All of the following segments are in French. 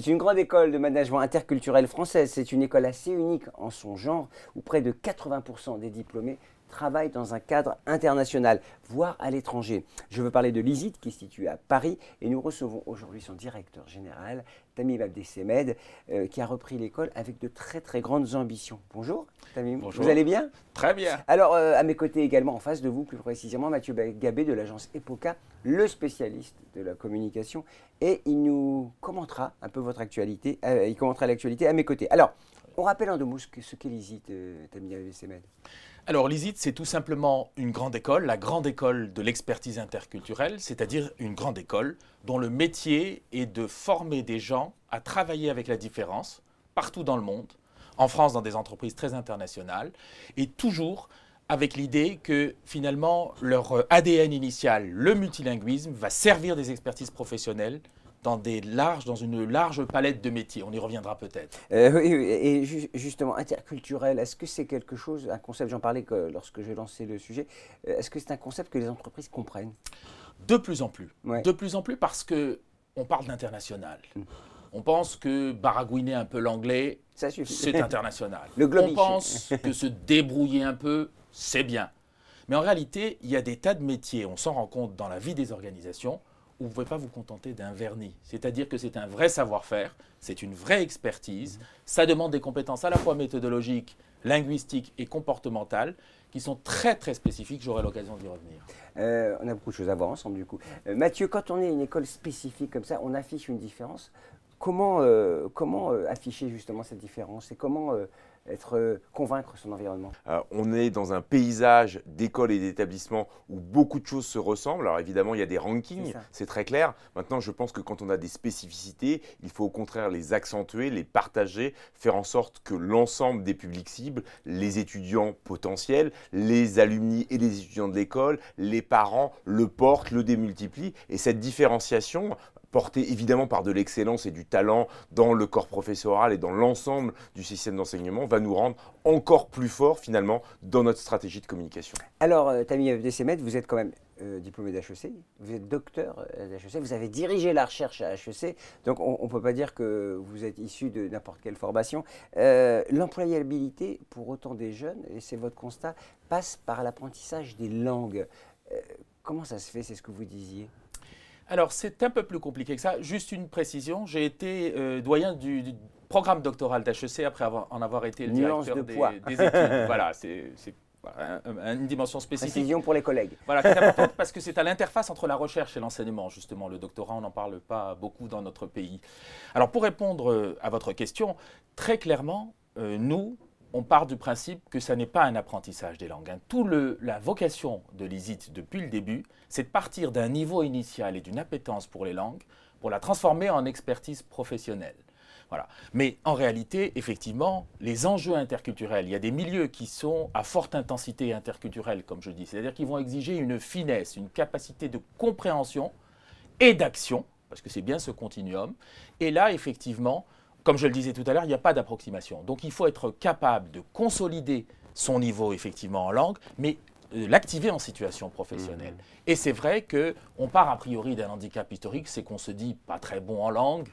C'est une grande école de management interculturel française. C'est une école assez unique en son genre, où près de 80% des diplômés travaille dans un cadre international, voire à l'étranger. Je veux parler de l'ISIT qui est situe à Paris et nous recevons aujourd'hui son directeur général, Tamim Abdesemed, euh, qui a repris l'école avec de très très grandes ambitions. Bonjour Tamim, Bonjour. vous allez bien Très bien. Alors euh, à mes côtés également, en face de vous plus précisément, Mathieu Gabé de l'agence EPOCA, le spécialiste de la communication et il nous commentera un peu votre actualité, euh, il commentera l'actualité à mes côtés. Alors, on rappelle en deux mots ce qu'est l'ISIT, euh, Tamina Alors l'ISIT, c'est tout simplement une grande école, la grande école de l'expertise interculturelle, c'est-à-dire une grande école dont le métier est de former des gens à travailler avec la différence partout dans le monde, en France dans des entreprises très internationales, et toujours avec l'idée que finalement leur euh, ADN initial, le multilinguisme, va servir des expertises professionnelles dans, des larges, dans une large palette de métiers. On y reviendra peut-être. Euh, oui, et justement, interculturel, est-ce que c'est quelque chose, un concept, j'en parlais que, lorsque j'ai lancé le sujet, euh, est-ce que c'est un concept que les entreprises comprennent De plus en plus. De plus en plus parce que on parle d'international. Mm. On pense que baragouiner un peu l'anglais, c'est international. Le on pense que se débrouiller un peu, c'est bien. Mais en réalité, il y a des tas de métiers, on s'en rend compte dans la vie des organisations, vous ne pouvez pas vous contenter d'un vernis. C'est-à-dire que c'est un vrai savoir-faire, c'est une vraie expertise, mhm. ça demande des compétences à la fois méthodologiques, linguistiques et comportementales qui sont très très spécifiques, j'aurai l'occasion d'y revenir. Euh, on a beaucoup de choses à voir ensemble du coup. Euh, Mathieu, quand on est une école spécifique comme ça, on affiche une différence. Comment, euh, comment afficher justement cette différence et comment être, euh, convaincre son environnement On est dans un paysage d'écoles et d'établissements où beaucoup de choses se ressemblent. Alors évidemment, il y a des rankings, c'est très clair. Maintenant, je pense que quand on a des spécificités, il faut au contraire les accentuer, les partager, faire en sorte que l'ensemble des publics cibles, les étudiants potentiels, les alumni et les étudiants de l'école, les parents le portent, le démultiplient. Et cette différenciation, porté évidemment par de l'excellence et du talent dans le corps professoral et dans l'ensemble du système d'enseignement, va nous rendre encore plus forts finalement dans notre stratégie de communication. Alors, euh, Tammy Abdesemet, vous êtes quand même euh, diplômé d'HEC, vous êtes docteur euh, d'HEC, vous avez dirigé la recherche à HEC, donc on ne peut pas dire que vous êtes issu de n'importe quelle formation. L'employabilité pour autant des jeunes, et c'est votre constat, passe par l'apprentissage des langues. comment ça se fait, c'est ce que vous disiez alors, c'est un peu plus compliqué que ça. Juste une précision, j'ai été euh, doyen du, programme doctoral d'HEC après en avoir été le directeur Des, études. voilà, c'est une dimension spécifique. Précision pour les collègues. Voilà, c'est important parce que c'est à l'interface entre la recherche et l'enseignement, justement. Le doctorat, on n'en parle pas beaucoup dans notre pays. Alors, pour répondre euh, à votre question, très clairement, euh, nous, on part du principe que ça n'est pas un apprentissage des langues. Hein. Tout le, la vocation de l'ISIT depuis le début, c'est de partir d'un niveau initial et d'une appétence pour les langues pour la transformer en expertise professionnelle. Voilà. Mais en réalité, effectivement, les enjeux interculturels, il y a des milieux qui sont à forte intensité interculturelle, comme je dis, c'est-à-dire qu'ils vont exiger une finesse, une capacité de compréhension et d'action, parce que c'est bien ce continuum. Et là, effectivement, comme je le disais tout à l'heure, il n'y a pas d'approximation. Donc il faut être capable de consolider son niveau effectivement en langue, mais euh, l'activer en situation professionnelle. Mmh. Et c'est vrai que on part a priori d'un handicap historique, c'est qu'on se dit pas très bon en langue,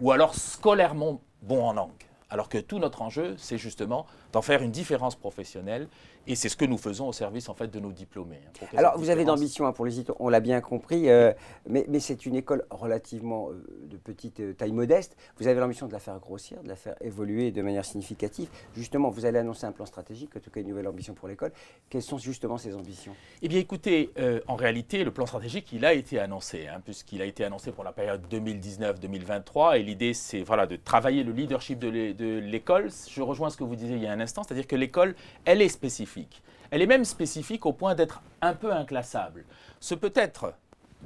ou alors scolairement bon en langue. Alors que tout notre enjeu, c'est justement d'en faire une différence professionnelle. Et c'est ce que nous faisons au service en fait, de nos diplômés. Hein, Alors, vous avez d'ambition hein, pour les on l'a bien compris. Euh, mais, c'est une école relativement euh, de petite euh, taille modeste. Vous avez l'ambition de la faire grossir, de la faire évoluer de manière significative. Justement, vous allez annoncer un plan stratégique, en tout cas une nouvelle ambition pour l'école. Quelles sont justement ces ambitions Eh bien, écoutez, en réalité, le plan stratégique, il a été annoncé, hein, puisqu'il a été annoncé pour la période 2019-2023. Et l'idée, c'est voilà, de travailler le leadership de, de l'école, je rejoins ce que vous disiez il y a un instant, c'est-à-dire que l'école, elle est spécifique. Elle est même spécifique au point d'être un peu inclassable. Ce peut être,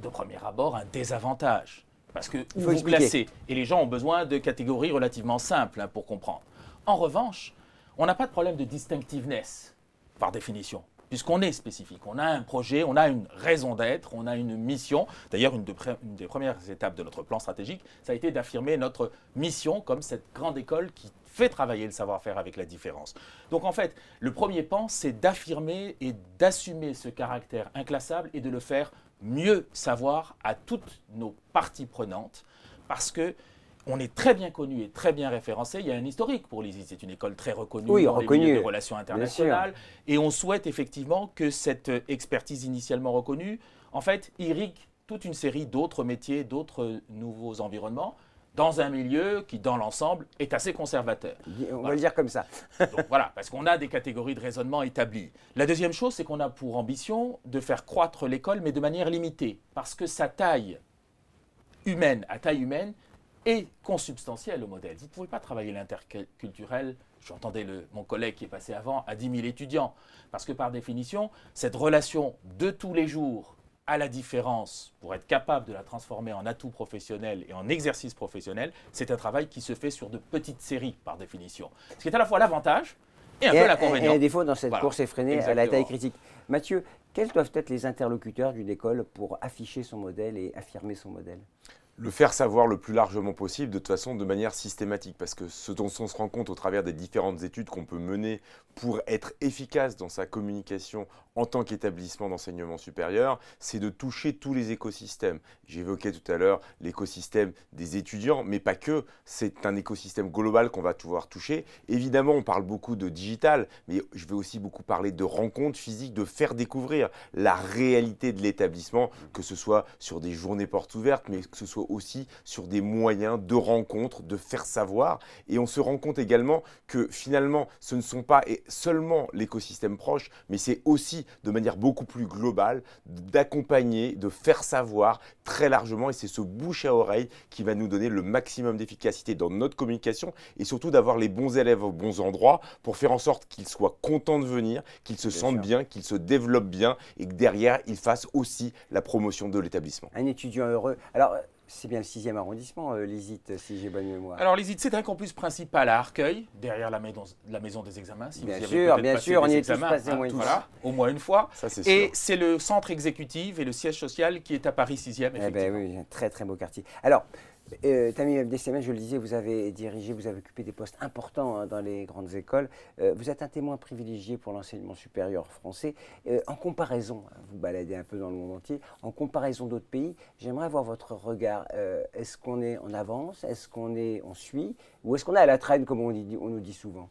de premier abord, un désavantage. Parce que vous vous et les gens ont besoin de catégories relativement simples hein, pour comprendre. En revanche, on n'a pas de problème de distinctiveness, par définition puisqu'on est spécifique. On a un projet, on a une raison d'être, on a une mission. D'ailleurs, une, des premières étapes de notre plan stratégique, ça a été d'affirmer notre mission comme cette grande école qui fait travailler le savoir-faire avec la différence. Donc en fait, le premier pan, c'est d'affirmer et d'assumer ce caractère inclassable et de le faire mieux savoir à toutes nos parties prenantes, parce que on est très bien connu et très bien référencé. Il y a un historique pour l'ISIS. C'est une école très reconnue dans les des relations internationales. Et on souhaite effectivement que cette euh, expertise initialement reconnue, en fait, irrigue toute une série d'autres métiers, d'autres euh, nouveaux environnements dans un milieu qui, dans l'ensemble, est assez conservateur. On va le dire comme ça. voilà, parce qu'on a des catégories de raisonnement établies. La deuxième chose, c'est qu'on a pour ambition de faire croître l'école, mais de manière limitée, parce que sa taille humaine, à taille humaine, et consubstantielle au modèle. Vous ne pouvez pas travailler l'interculturel, j'entendais mon collègue qui est passé avant, à 10 000 étudiants, parce que par définition, cette relation de tous les jours à la différence, pour être capable de la transformer en atout professionnel et en exercice professionnel, c'est un travail qui se fait sur de petites séries, par définition. Ce qui est à la fois l'avantage, et un peu l'inconvénient. a un défaut dans cette course effrénée à la taille critique. Mathieu, quels doivent être les interlocuteurs d'une école pour afficher son modèle et affirmer son modèle le faire savoir le plus largement possible, de toute façon, de manière systématique. Parce que ce dont on se rend compte au travers des différentes études qu'on peut mener pour être efficace dans sa communication en tant qu'établissement d'enseignement supérieur, c'est de toucher tous les écosystèmes. J'évoquais tout à l'heure l'écosystème des étudiants, mais pas que. C'est un écosystème global qu'on va pouvoir toucher. Évidemment, on parle beaucoup de digital, mais je vais aussi beaucoup parler de rencontres physiques, de faire découvrir la réalité de l'établissement, que ce soit sur des journées portes ouvertes, mais que ce soit aussi sur des moyens de rencontre, de faire savoir. Et on se rend compte également que finalement, ce ne sont pas seulement l'écosystème proche, mais c'est aussi de manière beaucoup plus globale d'accompagner, de faire savoir très largement. Et c'est ce bouche à oreille qui va nous donner le maximum d'efficacité dans notre communication et surtout d'avoir les bons élèves aux bons endroits pour faire en sorte qu'ils soient contents de venir, qu'ils se sentent bien, qu'ils se développent bien et que derrière, ils fassent aussi la promotion de l'établissement. Un étudiant heureux. Alors, c'est bien le 6e arrondissement, euh, si j'ai bonne mémoire. Alors, l'ISIT, c'est un campus principal à Arcueil, derrière la maison, des examens. Si bien vous sûr, bien sûr, on y est tous passés au, ah, moins voilà, au moins une fois. et c'est le centre exécutif et le siège social qui est à Paris 6e, eh ben effectivement. oui, un très très beau quartier. Alors, euh, Tamim je le disais, vous avez dirigé, vous avez occupé des postes importants hein, dans les grandes écoles. Euh, vous êtes un témoin privilégié pour l'enseignement supérieur français. Euh, en comparaison, hein, vous baladez un peu dans le monde entier, en comparaison d'autres pays, j'aimerais avoir votre regard. Euh, est-ce qu'on est en avance Est-ce qu'on est, en suit Ou est-ce qu'on est à la traîne, comme on, nous dit souvent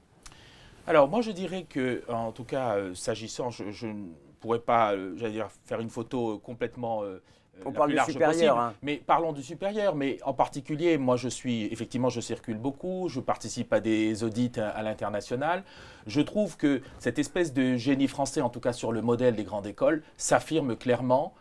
Alors, moi, je dirais que, en tout cas, s'agissant, je, ne pourrais pas, dire, faire une photo complètement euh, on parle du supérieur, hein. Mais parlons du supérieur, mais en particulier, moi je suis, effectivement, je circule beaucoup, je participe à des audits à, l'international. Je trouve que cette espèce de génie français, en tout cas sur le modèle des grandes écoles, s'affirme clairement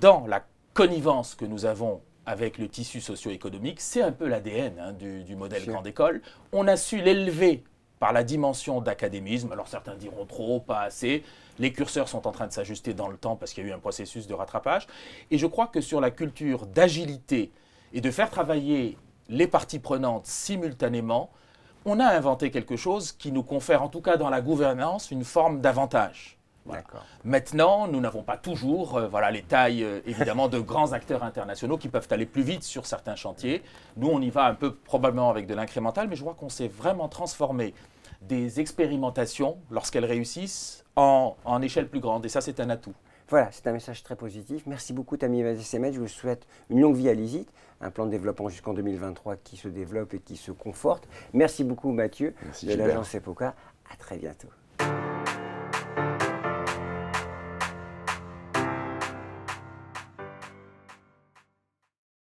dans la connivence que nous avons avec le tissu socio-économique. C'est un peu l'ADN hein, du, modèle grande école. On a su l'élever par la dimension d'académisme. Alors certains diront trop, pas assez. Les curseurs sont en train de s'ajuster dans le temps parce qu'il y a eu un processus de rattrapage. Et je crois que sur la culture d'agilité et de faire travailler les parties prenantes simultanément, on a inventé quelque chose qui nous confère, en tout cas dans la gouvernance, une forme d'avantage. Maintenant, nous n'avons pas toujours euh, voilà, les tailles, euh, évidemment, de grands acteurs internationaux qui peuvent aller plus vite sur certains chantiers. Nous, on y va un peu probablement avec de l'incrémental, mais je vois qu'on s'est vraiment transformé des expérimentations, lorsqu'elles réussissent, en, en échelle plus grande. Et ça, c'est un atout. Voilà, c'est un message très positif. Merci beaucoup, Tammy Mazesemet. Je vous souhaite une longue vie à l'ISIT, un plan de développement jusqu'en 2023 qui se développe et qui se conforte. Merci beaucoup, Mathieu, de l'agence EPOCA. À très bientôt.